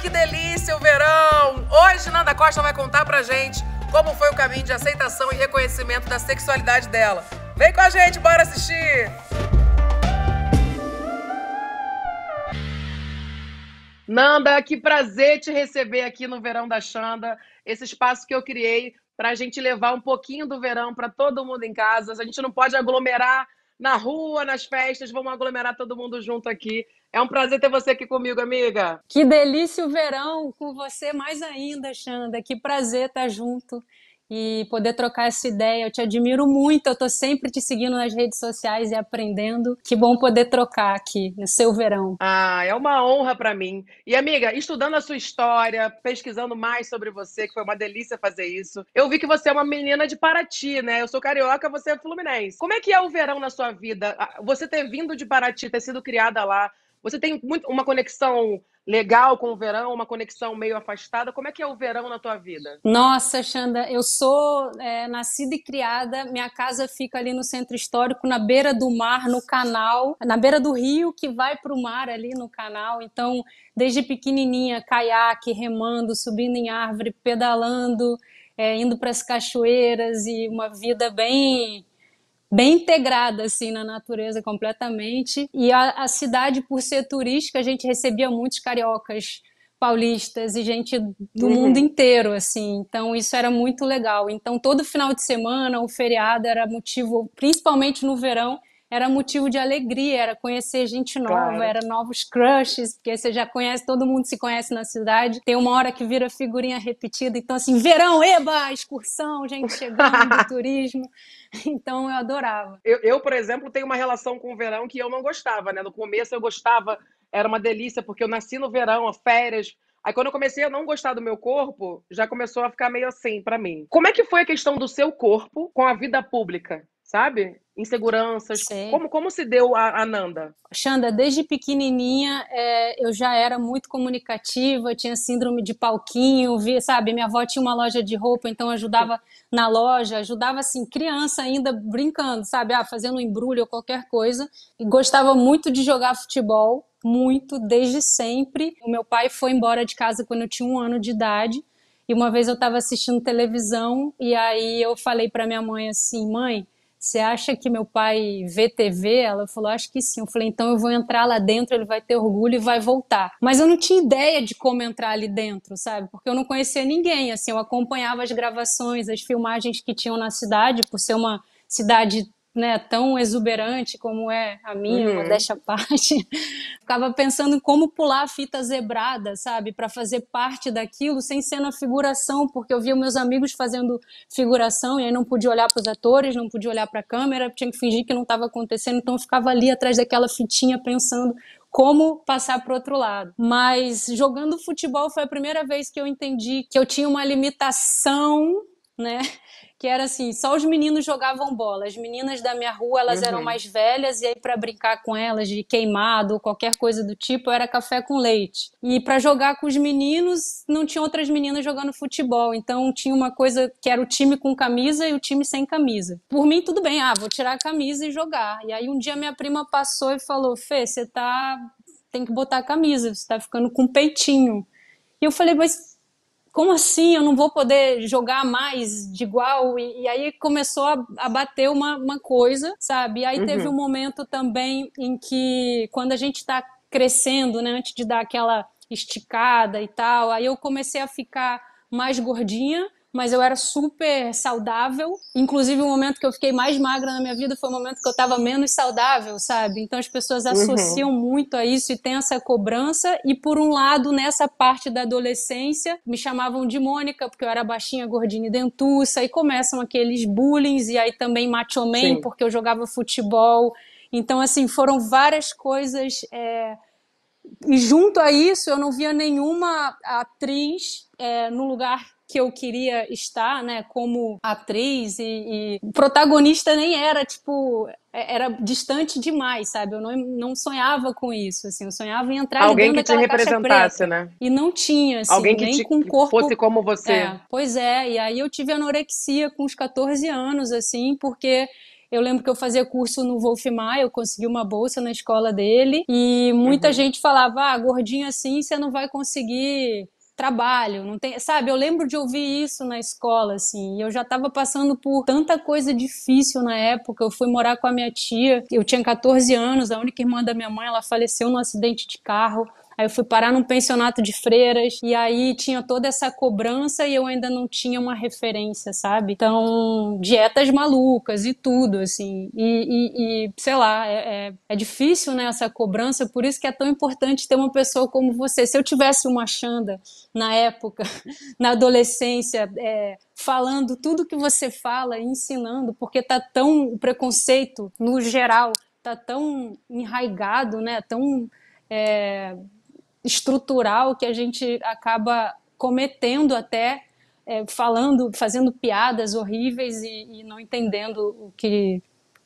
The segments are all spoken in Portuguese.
que delícia o verão! Hoje Nanda Costa vai contar pra gente como foi o caminho de aceitação e reconhecimento da sexualidade dela. Vem com a gente, bora assistir! Nanda, que prazer te receber aqui no Verão da Xanda, esse espaço que eu criei para a gente levar um pouquinho do verão para todo mundo em casa. A gente não pode aglomerar na rua, nas festas, vamos aglomerar todo mundo junto aqui. É um prazer ter você aqui comigo, amiga. Que delícia o verão com você mais ainda, Xanda. Que prazer estar junto e poder trocar essa ideia. Eu te admiro muito, eu tô sempre te seguindo nas redes sociais e aprendendo. Que bom poder trocar aqui no seu verão. Ah, é uma honra para mim. E amiga, estudando a sua história, pesquisando mais sobre você, que foi uma delícia fazer isso. Eu vi que você é uma menina de Paraty, né? Eu sou carioca, você é fluminense. Como é que é o verão na sua vida? Ah, você ter vindo de Paraty, ter sido criada lá, você tem muito, uma conexão legal com o verão, uma conexão meio afastada? Como é que é o verão na tua vida? Nossa, Xanda, eu sou é, nascida e criada, minha casa fica ali no centro histórico, na beira do mar, no canal, na beira do rio que vai para o mar ali no canal. Então, desde pequenininha, caiaque, remando, subindo em árvore, pedalando, é, indo para as cachoeiras e uma vida bem bem integrada assim na natureza completamente. E a, a cidade, por ser turística, a gente recebia muitos cariocas paulistas e gente do uhum. mundo inteiro, assim. Então, isso era muito legal. Então, todo final de semana, o feriado era motivo, principalmente no verão, era motivo de alegria, era conhecer gente nova, claro. era novos crushes, porque você já conhece, todo mundo se conhece na cidade. Tem uma hora que vira figurinha repetida, então assim, verão, eba, excursão, gente chegando, turismo. Então eu adorava. Eu, eu, por exemplo, tenho uma relação com o verão que eu não gostava, né? No começo eu gostava, era uma delícia, porque eu nasci no verão, férias, Aí quando eu comecei a não gostar do meu corpo, já começou a ficar meio assim para mim. Como é que foi a questão do seu corpo com a vida pública? sabe? Inseguranças. Como, como se deu a, a Nanda? Xanda, desde pequenininha é, eu já era muito comunicativa, tinha síndrome de palquinho, vi, sabe? Minha avó tinha uma loja de roupa, então eu ajudava na loja, ajudava assim, criança ainda brincando, sabe? Ah, fazendo um embrulho ou qualquer coisa. E gostava muito de jogar futebol, muito, desde sempre. O meu pai foi embora de casa quando eu tinha um ano de idade. E uma vez eu estava assistindo televisão e aí eu falei para minha mãe assim, mãe, você acha que meu pai vê TV? Ela falou: Acho que sim. Eu falei: Então eu vou entrar lá dentro, ele vai ter orgulho e vai voltar. Mas eu não tinha ideia de como entrar ali dentro, sabe? Porque eu não conhecia ninguém. Assim, eu acompanhava as gravações, as filmagens que tinham na cidade, por ser uma cidade né, tão exuberante como é a minha, uhum. modéstia parte, ficava pensando em como pular a fita zebrada, sabe, para fazer parte daquilo sem ser na figuração, porque eu via meus amigos fazendo figuração e aí não podia olhar para os atores, não podia olhar para a câmera, tinha que fingir que não estava acontecendo, então ficava ali atrás daquela fitinha pensando como passar para outro lado. Mas jogando futebol foi a primeira vez que eu entendi que eu tinha uma limitação, né? que era assim, só os meninos jogavam bola. As meninas da minha rua, elas uhum. eram mais velhas e aí para brincar com elas de queimado, qualquer coisa do tipo, era café com leite. E para jogar com os meninos, não tinha outras meninas jogando futebol. Então tinha uma coisa que era o time com camisa e o time sem camisa. Por mim tudo bem, ah, vou tirar a camisa e jogar. E aí um dia minha prima passou e falou: "Fê, você tá tem que botar a camisa, você tá ficando com peitinho". E eu falei: "Mas como assim eu não vou poder jogar mais de igual? E, e aí começou a, a bater uma, uma, coisa, sabe? E aí uhum. teve um momento também em que, quando a gente está crescendo, né, antes de dar aquela esticada e tal, aí eu comecei a ficar mais gordinha mas eu era super saudável. Inclusive, o momento que eu fiquei mais magra na minha vida foi o momento que eu estava menos saudável, sabe? Então as pessoas uhum. associam uhum. muito a isso e tem essa cobrança. E por um lado, nessa parte da adolescência, me chamavam de Mônica, porque eu era baixinha, gordinha e dentuça, e começam aqueles bullying, e aí também macho man, Sim. porque eu jogava futebol. Então, assim, foram várias coisas. É... E junto a isso, eu não via nenhuma atriz é, no lugar que eu queria estar, né, como atriz e, e protagonista nem era, tipo, é, era distante demais, sabe? Eu não, não sonhava com isso, assim, eu sonhava em entrar Alguém que te representasse, né? E não tinha, assim, Alguém que nem te, com corpo... fosse como você. É, pois é, e aí eu tive anorexia com os 14 anos, assim, porque... Eu lembro que eu fazia curso no Wolf Maia, eu consegui uma bolsa na escola dele e muita uhum. gente falava: "Ah, gordinha assim, você não vai conseguir trabalho, não tem, sabe? Eu lembro de ouvir isso na escola, assim, e eu já estava passando por tanta coisa difícil na época. Eu fui morar com a minha tia, eu tinha 14 anos, a única irmã da minha mãe, ela faleceu num acidente de carro. Aí eu fui parar num pensionato de freiras e aí tinha toda essa cobrança e eu ainda não tinha uma referência, sabe? Então, dietas malucas e tudo, assim. E, e, e sei lá, é, é, é, difícil, né, essa cobrança, por isso que é tão importante ter uma pessoa como você. Se eu tivesse uma Xanda na época, na adolescência, é, falando tudo que você fala e ensinando, porque tá tão o preconceito no geral tá tão enraigado, né? Tão é, estrutural que a gente acaba cometendo até é, falando, fazendo piadas horríveis e, e não entendendo o que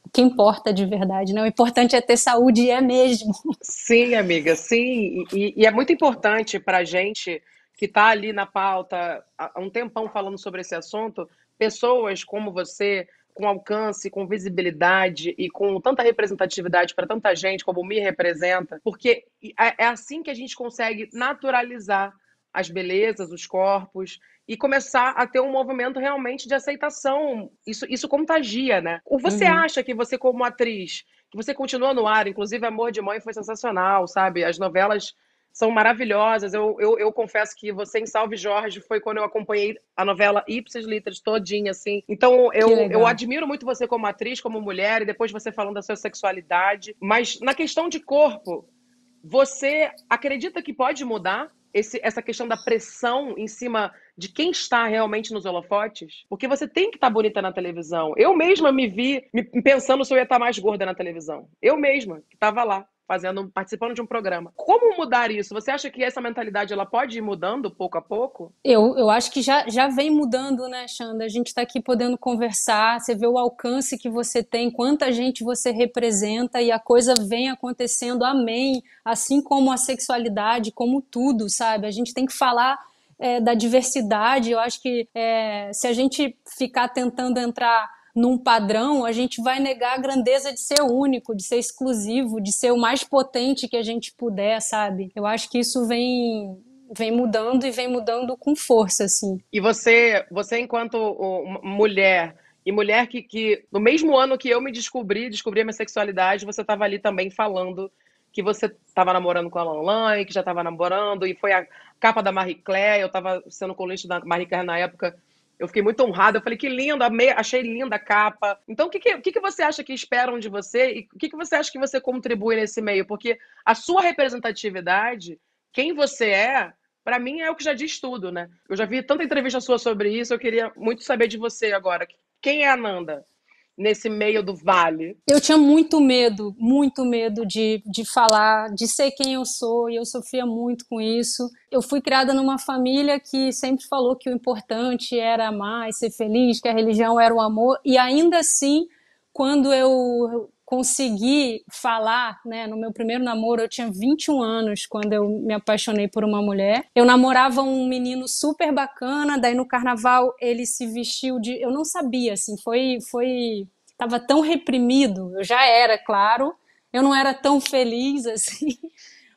o que importa de verdade, né? O importante é ter saúde e é mesmo. Sim, amiga, sim. E, e é muito importante para a gente que está ali na pauta há um tempão falando sobre esse assunto, pessoas como você, com alcance, com visibilidade e com tanta representatividade para tanta gente como me representa, porque é, é assim que a gente consegue naturalizar as belezas, os corpos e começar a ter um movimento realmente de aceitação. Isso, isso contagia, né? Ou você uhum. acha que você como atriz, que você continua no ar, inclusive Amor de Mãe foi sensacional, sabe? As novelas são maravilhosas. Eu, eu, eu, confesso que você em Salve Jorge foi quando eu acompanhei a novela Ipsis Litras todinha, assim. Então, eu, eu admiro muito você como atriz, como mulher, e depois você falando da sua sexualidade. Mas na questão de corpo, você acredita que pode mudar? Esse, essa questão da pressão em cima de quem está realmente nos holofotes? Porque você tem que estar tá bonita na televisão. Eu mesma me vi me, pensando se eu ia estar tá mais gorda na televisão. Eu mesma, que estava lá fazendo, participando de um programa. Como mudar isso? Você acha que essa mentalidade ela pode ir mudando pouco a pouco? Eu, eu acho que já, já vem mudando, né, Xanda? A gente está aqui podendo conversar, você vê o alcance que você tem, quanta gente você representa e a coisa vem acontecendo, amém. Assim como a sexualidade, como tudo, sabe? A gente tem que falar é, da diversidade. Eu acho que é, se a gente ficar tentando entrar num padrão, a gente vai negar a grandeza de ser único, de ser exclusivo, de ser o mais potente que a gente puder, sabe? Eu acho que isso vem vem mudando e vem mudando com força, assim. E você, você enquanto mulher e mulher que, que no mesmo ano que eu me descobri, descobri a minha sexualidade, você estava ali também falando que você estava namorando com a Lanlan e que já estava namorando e foi a capa da Marie Claire, eu estava sendo colunista da Marie Claire na época eu fiquei muito honrada. Eu falei, que linda, amei, achei linda a capa. Então, o que, que, que, você acha que esperam de você e o que, que você acha que você contribui nesse meio? Porque a sua representatividade, quem você é, para mim é o que já diz tudo, né? Eu já vi tanta entrevista sua sobre isso, eu queria muito saber de você agora. Quem é a Nanda? nesse meio do vale? Eu tinha muito medo, muito medo de, de falar, de ser quem eu sou, e eu sofria muito com isso. Eu fui criada numa família que sempre falou que o importante era amar e ser feliz, que a religião era o amor, e ainda assim, quando eu consegui falar, né, no meu primeiro namoro, eu tinha 21 anos quando eu me apaixonei por uma mulher. Eu namorava um menino super bacana, daí no carnaval ele se vestiu de, eu não sabia assim, foi foi estava tão reprimido. Eu já era, claro, eu não era tão feliz assim,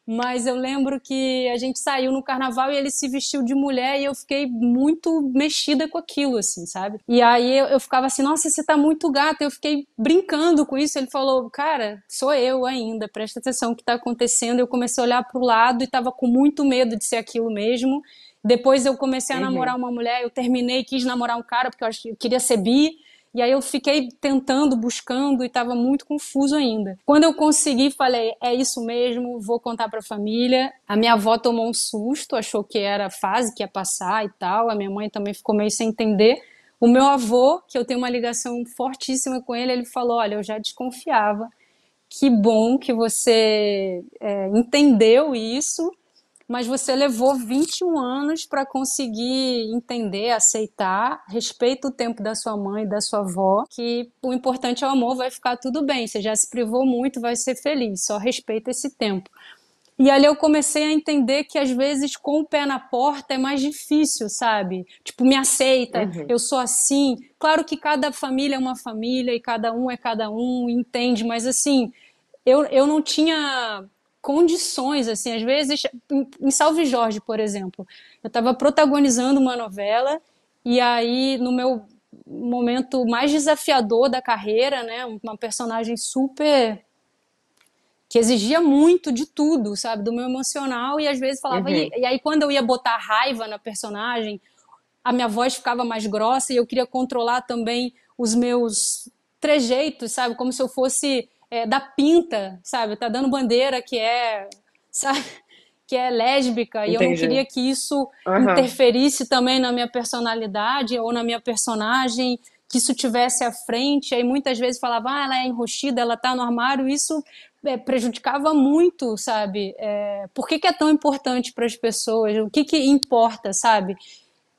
mas eu lembro que a gente saiu no carnaval e ele se vestiu de mulher e eu fiquei muito mexida com aquilo, assim, sabe? E aí eu, eu ficava assim, nossa, você tá muito gata. Eu fiquei brincando com isso. Ele falou, cara, sou eu ainda, presta atenção o que tá acontecendo. Eu comecei a olhar pro lado e tava com muito medo de ser aquilo mesmo. Depois eu comecei a uhum. namorar uma mulher, eu terminei, quis namorar um cara, porque eu, eu queria ser bi. E aí eu fiquei tentando, buscando e estava muito confuso ainda. Quando eu consegui, falei: é isso mesmo, vou contar para a família. A minha avó tomou um susto, achou que era fase que ia passar e tal. A minha mãe também ficou meio sem entender. O meu avô, que eu tenho uma ligação fortíssima com ele, ele falou: olha, eu já desconfiava. Que bom que você é, entendeu isso mas você levou 21 anos para conseguir entender, aceitar, respeita o tempo da sua mãe e da sua avó, que o importante é o amor, vai ficar tudo bem, você já se privou muito, vai ser feliz, só respeita esse tempo. E ali eu comecei a entender que às vezes com o pé na porta é mais difícil, sabe? Tipo, me aceita, uhum. eu sou assim. Claro que cada família é uma família e cada um é cada um, entende, mas assim, eu, eu não tinha condições, assim, às vezes, em Salve Jorge, por exemplo, eu estava protagonizando uma novela e aí no meu momento mais desafiador da carreira, né, uma personagem super que exigia muito de tudo, sabe, do meu emocional e às vezes falava uhum. e, e aí quando eu ia botar raiva na personagem, a minha voz ficava mais grossa e eu queria controlar também os meus trejeitos, sabe, como se eu fosse é, da pinta, sabe? Tá dando bandeira que é, sabe? Que é lésbica Entendi. e eu não queria que isso uhum. interferisse também na minha personalidade ou na minha personagem, que isso tivesse à frente. Aí muitas vezes falava, ah, ela é enroxida, ela tá no armário. Isso é, prejudicava muito, sabe? É, por que, que é tão importante para as pessoas? O que, que importa, sabe?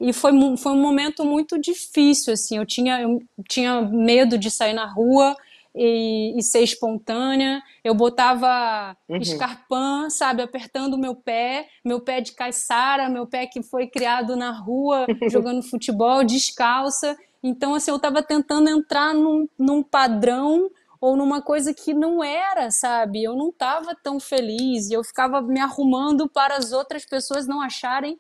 e foi, foi um momento muito difícil, assim, eu tinha, eu tinha medo de sair na rua, e, e ser espontânea. Eu botava uhum. escarpão, sabe, apertando o meu pé, meu pé de caiçara, meu pé que foi criado na rua, jogando futebol, descalça. Então, assim, eu estava tentando entrar num, num padrão ou numa coisa que não era, sabe? Eu não estava tão feliz e eu ficava me arrumando para as outras pessoas não acharem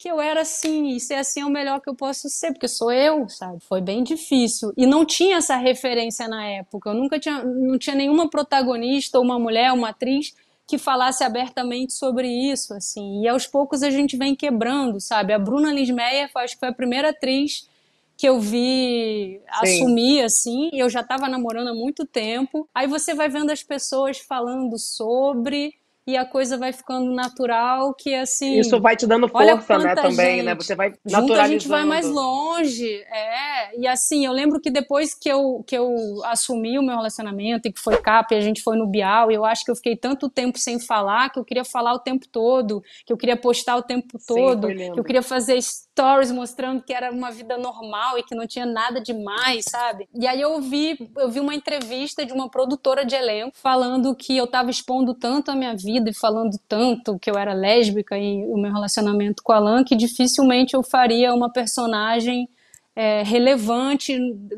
que eu era assim, e ser assim é o melhor que eu posso ser, porque sou eu, sabe? Foi bem difícil. E não tinha essa referência na época. Eu nunca tinha, não tinha nenhuma protagonista, uma mulher, uma atriz que falasse abertamente sobre isso, assim. E aos poucos a gente vem quebrando, sabe? A Bruna Lismeyer, acho que foi a primeira atriz que eu vi Sim. assumir, assim, e eu já estava namorando há muito tempo. Aí você vai vendo as pessoas falando sobre, e a coisa vai ficando natural, que assim. Isso vai te dando força, né, também, né? gente. né? Você vai naturalizando. Junto a gente vai mais longe, é. E assim, eu lembro que depois que eu, que eu assumi o meu relacionamento e que foi CAP, a gente foi no Bial, eu acho que eu fiquei tanto tempo sem falar que eu queria falar o tempo todo, que eu queria postar o tempo todo, Sim, que eu queria fazer stories mostrando que era uma vida normal e que não tinha nada demais, sabe? E aí eu vi, eu vi uma entrevista de uma produtora de elenco falando que eu tava expondo tanto a minha vida e falando tanto que eu era lésbica e o meu relacionamento com a Alan que dificilmente eu faria uma personagem é, relevante,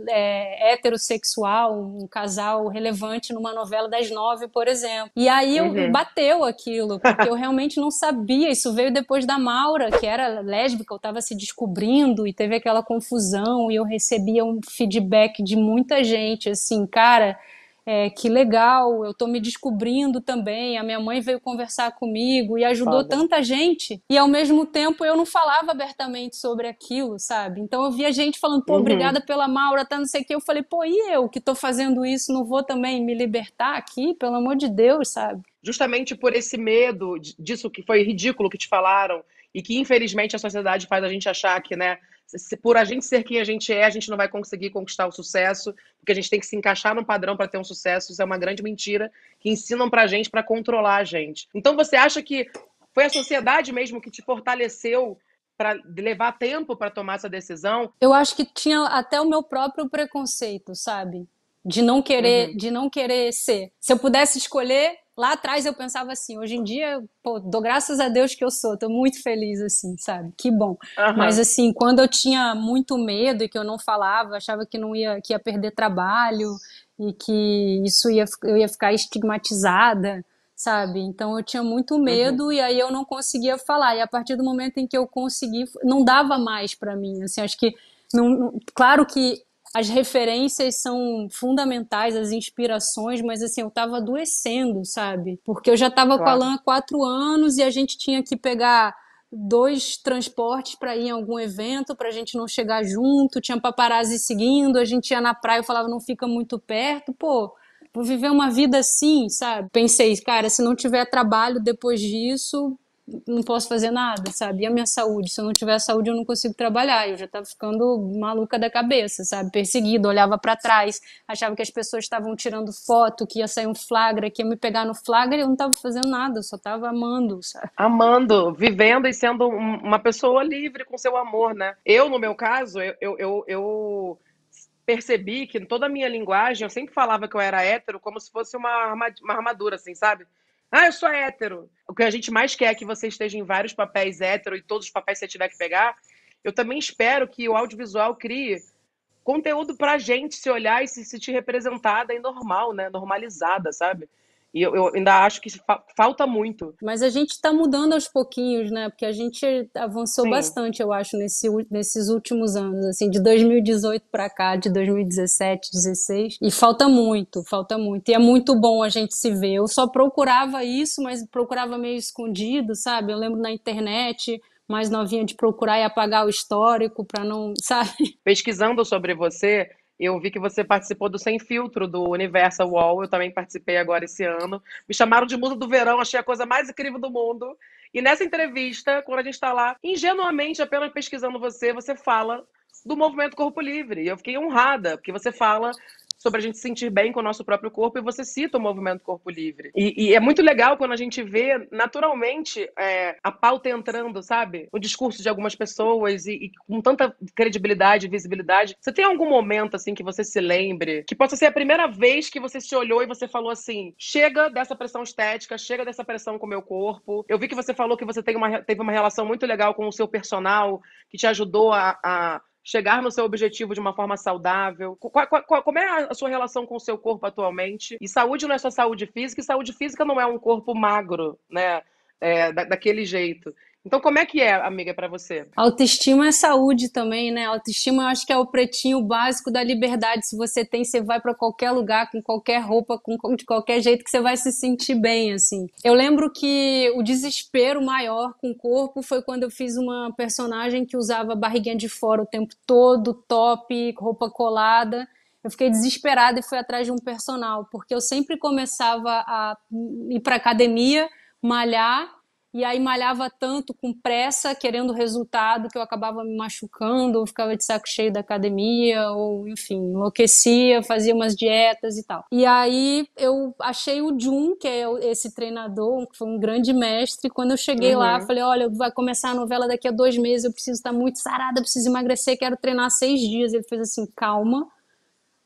é, heterossexual, um casal relevante numa novela das nove, por exemplo. E aí eu uhum. bateu aquilo, porque eu realmente não sabia. Isso veio depois da Maura, que era lésbica, eu estava se descobrindo e teve aquela confusão e eu recebia um feedback de muita gente, assim, cara é, que legal, eu estou me descobrindo também. A minha mãe veio conversar comigo e ajudou tanta gente. E ao mesmo tempo eu não falava abertamente sobre aquilo, sabe? Então eu via gente falando, pô, uhum. obrigada pela Maura, tá não sei o que. Eu falei, pô, e eu que estou fazendo isso, não vou também me libertar aqui, pelo amor de Deus, sabe? Justamente por esse medo disso que foi ridículo que te falaram e que infelizmente a sociedade faz a gente achar que, né? se, por a gente ser quem a gente é, a gente não vai conseguir conquistar o sucesso, porque a gente tem que se encaixar num padrão para ter um sucesso. Isso é uma grande mentira que ensinam para a gente para controlar a gente. Então você acha que foi a sociedade mesmo que te fortaleceu para levar tempo para tomar essa decisão? Eu acho que tinha até o meu próprio preconceito, sabe? De não querer, uhum. de não querer ser. Se eu pudesse escolher, lá atrás eu pensava assim, hoje em dia, pô, dou graças a Deus que eu sou, tô muito feliz assim, sabe? Que bom. Uhum. Mas assim, quando eu tinha muito medo e que eu não falava, achava que não ia que ia perder trabalho e que isso ia eu ia ficar estigmatizada, sabe? Então eu tinha muito uhum. medo uhum. e aí eu não conseguia falar. E a partir do momento em que eu consegui, não dava mais para mim, assim, acho que não, claro que as referências são fundamentais, as inspirações, mas assim, eu tava adoecendo, sabe? Porque eu já tava claro. com a Alan há quatro anos e a gente tinha que pegar dois transportes para ir em algum evento, para a gente não chegar junto, tinha paparazzi seguindo, a gente ia na praia, eu falava, não fica muito perto, pô, vou viver uma vida assim, sabe? Pensei, cara, se não tiver trabalho depois disso, não posso fazer nada, sabe? E a minha saúde? Se eu não tiver saúde, eu não consigo trabalhar. Eu já estava ficando maluca da cabeça, sabe? Perseguida, olhava para trás, achava que as pessoas estavam tirando foto, que ia sair um flagra, que ia me pegar no flagra, e eu não estava fazendo nada, eu só estava amando, sabe? Amando, vivendo e sendo uma pessoa livre com seu amor, né? Eu, no meu caso, eu, eu, eu, eu percebi que toda a minha linguagem, eu sempre falava que eu era hétero como se fosse uma, armadura, assim, sabe? Ah, eu sou hétero. O que a gente mais quer é que você esteja em vários papéis hétero e todos os papéis que você tiver que pegar. Eu também espero que o audiovisual crie conteúdo pra gente se olhar e se sentir representada e normal, né? Normalizada, sabe? E eu, eu ainda acho que fa falta muito. Mas a gente está mudando aos pouquinhos, né? Porque a gente avançou Sim. bastante, eu acho, nesse, nesses últimos anos, assim, de 2018 para cá, de 2017, 16. E falta muito, falta muito. E é muito bom a gente se ver. Eu só procurava isso, mas procurava meio escondido, sabe? Eu lembro na internet, mais novinha de procurar e apagar o histórico para não, sabe? Pesquisando sobre você, eu vi que você participou do Sem Filtro do Universal Wall, eu também participei agora esse ano. Me chamaram de musa do verão, achei a coisa mais incrível do mundo. E nessa entrevista, quando a gente está lá, ingenuamente apenas pesquisando você, você fala do movimento Corpo Livre. E eu fiquei honrada, porque você fala sobre a gente se sentir bem com o nosso próprio corpo, e você cita o movimento corpo livre. E, e é muito legal quando a gente vê naturalmente é, a pauta entrando, sabe? O discurso de algumas pessoas e, e com tanta credibilidade e visibilidade. Você tem algum momento, assim, que você se lembre, que possa ser a primeira vez que você se olhou e você falou assim: chega dessa pressão estética, chega dessa pressão com o meu corpo. Eu vi que você falou que você tem uma, teve uma relação muito legal com o seu personal, que te ajudou a, a chegar no seu objetivo de uma forma saudável? Qual, qual, qual, como é a sua relação com o seu corpo atualmente? E saúde não é só saúde física, e saúde física não é um corpo magro, né? É, da, daquele jeito. Então, como é que é, amiga, para você? Autoestima é saúde também, né? Autoestima eu acho que é o pretinho básico da liberdade. Se você tem, você vai para qualquer lugar, com qualquer roupa, com, de qualquer jeito que você vai se sentir bem, assim. Eu lembro que o desespero maior com o corpo foi quando eu fiz uma personagem que usava barriguinha de fora o tempo todo, top, roupa colada. Eu fiquei desesperada e fui atrás de um personal, porque eu sempre começava a ir para academia, malhar e aí malhava tanto com pressa, querendo resultado, que eu acabava me machucando, ou ficava de saco cheio da academia, ou enfim, enlouquecia, fazia umas dietas e tal. E aí eu achei o Jun, que é esse treinador, que foi um grande mestre, quando eu cheguei uhum. lá, falei, olha, vai começar a novela daqui a dois meses, eu preciso estar muito sarada, preciso emagrecer, quero treinar seis dias. Ele fez assim, calma,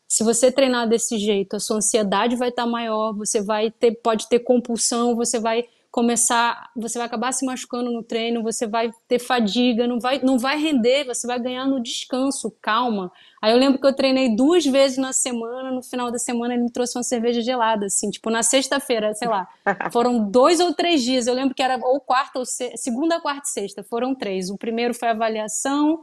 se você treinar desse jeito, a sua ansiedade vai estar maior, você vai ter, pode ter compulsão, você vai começar, você vai acabar se machucando no treino, você vai ter fadiga, não vai, não vai render, você vai ganhar no descanso, calma. Aí eu lembro que eu treinei duas vezes na semana, no final da semana ele me trouxe uma cerveja gelada, assim, tipo na sexta-feira, sei lá. Foram dois ou três dias, eu lembro que era ou quarta ou segunda, quarta e sexta, foram três. O primeiro foi avaliação,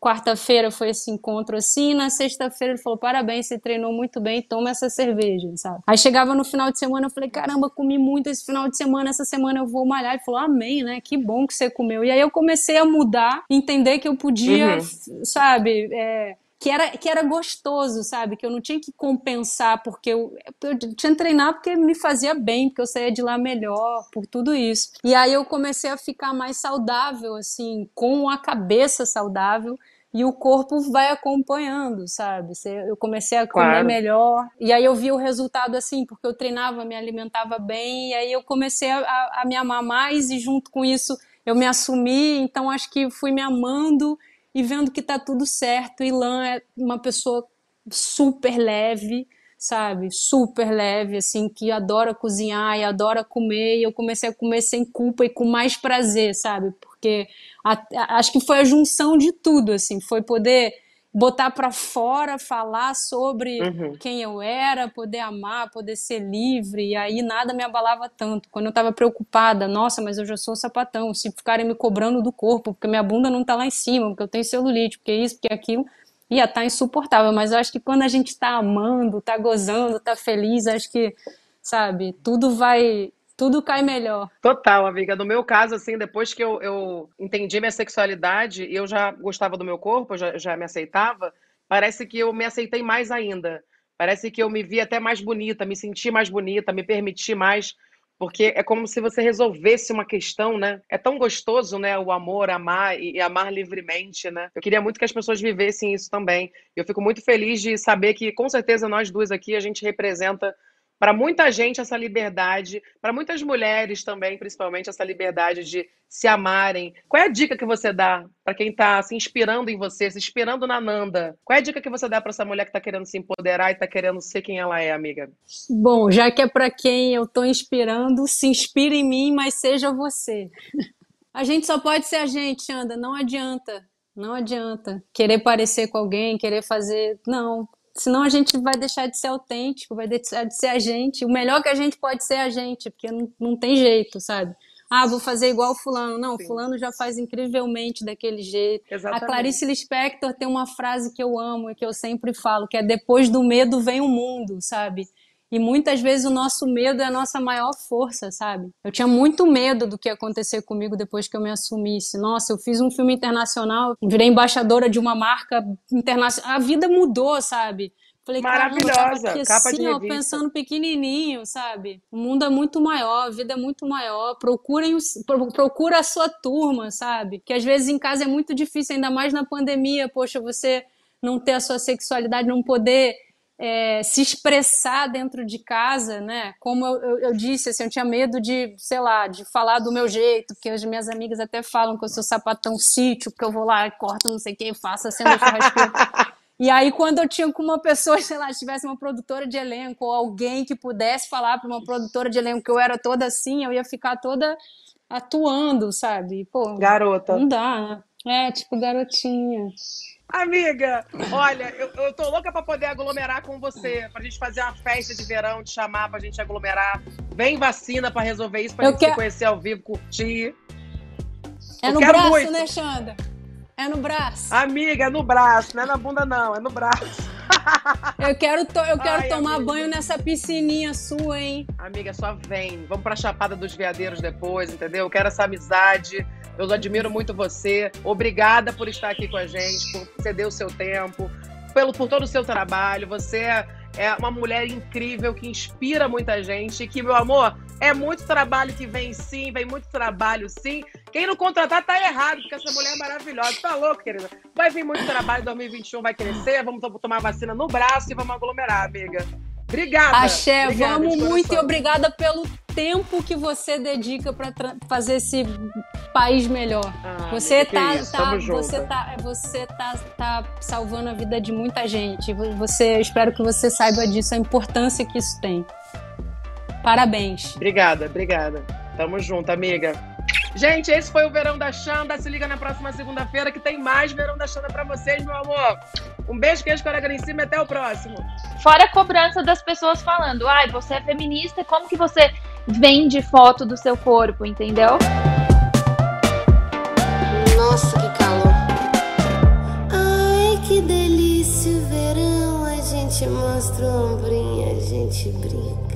quarta-feira foi esse encontro assim, na sexta-feira ele falou: parabéns, você treinou muito bem, toma essa cerveja, sabe? Aí chegava no final de semana, eu falei: caramba, comi muito esse final de semana, essa semana eu vou malhar. Ele falou: amém, né? Que bom que você comeu. E aí eu comecei a mudar, entender que eu podia, uhum. sabe? É, que era, que era gostoso, sabe? Que eu não tinha que compensar, porque eu, eu tinha que treinar porque me fazia bem, porque eu saía de lá melhor, por tudo isso. E aí eu comecei a ficar mais saudável, assim, com a cabeça saudável e o corpo vai acompanhando, sabe? Eu comecei a comer claro. melhor e aí eu vi o resultado assim, porque eu treinava, me alimentava bem e aí eu comecei a, a me amar mais e junto com isso eu me assumi, então acho que fui me amando e vendo que tá tudo certo. Ilan é uma pessoa super leve, sabe? Super leve, assim, que adora cozinhar e adora comer. E eu comecei a comer sem culpa e com mais prazer, sabe? porque a, a, acho que foi a junção de tudo, assim, foi poder botar para fora, falar sobre uhum. quem eu era, poder amar, poder ser livre, e aí nada me abalava tanto. Quando eu estava preocupada, nossa, mas eu já sou sapatão, se ficarem me cobrando do corpo, porque minha bunda não está lá em cima, porque eu tenho celulite, porque isso, porque aquilo, ia estar tá insuportável, mas eu acho que quando a gente está amando, está gozando, está feliz, acho que, sabe, tudo vai tudo cai melhor. Total, amiga. No meu caso, assim, depois que eu, eu entendi minha sexualidade e eu já gostava do meu corpo, eu já, já me aceitava, parece que eu me aceitei mais ainda. Parece que eu me vi até mais bonita, me senti mais bonita, me permiti mais. Porque é como se você resolvesse uma questão, né? É tão gostoso, né? O amor, amar e, amar livremente, né? Eu queria muito que as pessoas vivessem isso também. Eu fico muito feliz de saber que, com certeza, nós duas aqui, a gente representa para muita gente, essa liberdade, para muitas mulheres também, principalmente, essa liberdade de se amarem. Qual é a dica que você dá para quem está se inspirando em você, se inspirando na Nanda? Qual é a dica que você dá para essa mulher que está querendo se empoderar e está querendo ser quem ela é, amiga? Bom, já que é para quem eu estou inspirando, se inspire em mim, mas seja você. A gente só pode ser a gente, anda, não adianta. Não adianta querer parecer com alguém, querer fazer. Não, senão a gente vai deixar de ser autêntico, vai deixar de ser a gente. O melhor que a gente pode ser é a gente, porque não, não tem jeito, sabe? Ah, vou fazer igual fulano. Não, Sim. fulano já faz incrivelmente daquele jeito. Exatamente. A Clarice Lispector tem uma frase que eu amo e que eu sempre falo, que é depois do medo vem o mundo, sabe? E muitas vezes o nosso medo é a nossa maior força, sabe? Eu tinha muito medo do que ia acontecer comigo depois que eu me assumisse. Nossa, eu fiz um filme internacional, virei embaixadora de uma marca internacional. A vida mudou, sabe? Falei, Maravilhosa, aqui, capa assim, de revista. Ó, pensando pequenininho, sabe? O mundo é muito maior, a vida é muito maior. Procurem, procura a sua turma, sabe? Que às vezes em casa é muito difícil, ainda mais na pandemia. Poxa, você não ter a sua sexualidade, não poder é, se expressar dentro de casa, né? Como eu, eu, eu, disse, assim, eu tinha medo de, sei lá, de falar do meu jeito, porque as minhas amigas até falam que eu sou sapatão sítio, porque eu vou lá e corto não sei o que, faço assim no churrasqueiro. e aí, quando eu tinha com uma pessoa, sei lá, se tivesse uma produtora de elenco, ou alguém que pudesse falar para uma produtora de elenco que eu era toda assim, eu ia ficar toda atuando, sabe? Pô, Garota. Não dá, né? É, tipo, garotinha. Amiga, olha, eu, eu tô louca pra poder aglomerar com você, pra gente fazer uma festa de verão, te chamar pra gente aglomerar. Vem vacina pra resolver isso, pra eu gente se conhecer ao vivo, curtir. É eu no braço, muito. né, Xanda? É no braço. Amiga, é no braço, não é na bunda, não, é no braço. Eu quero, eu quero Ai, tomar amiga. banho nessa piscininha sua, hein? Amiga, só vem. Vamos pra Chapada dos Veadeiros depois, entendeu? Eu quero essa amizade eu admiro muito você. Obrigada por estar aqui com a gente, por ceder o seu tempo, pelo, por todo o seu trabalho. Você é, é uma mulher incrível que inspira muita gente. Que, meu amor, é muito trabalho que vem sim, vem muito trabalho sim. Quem não contratar tá errado, porque essa mulher é maravilhosa. Tá louco, querida? Vai vir muito trabalho, 2021 vai crescer, vamos tomar vacina no braço e vamos aglomerar, amiga. Obrigada. Axé, obrigada, vamos muito e obrigada pelo tempo que você dedica para fazer esse país melhor. Ah, você tá, tá você tá, você tá, tá salvando a vida de muita gente. Você, espero que você saiba disso a importância que isso tem. Parabéns. Obrigada, obrigada. Tamo junto, amiga. Gente, esse foi o Verão da Xanda. Se liga na próxima segunda-feira que tem mais Verão da Xanda para vocês, meu amor. Um beijo, queijo, coração em cima até o próximo. Fora a cobrança das pessoas falando, ai, você é feminista, como que você vende foto do seu corpo, entendeu? Nossa, que calor. Ai, que delícia o verão. A gente mostra o ombrinho, a gente brinca.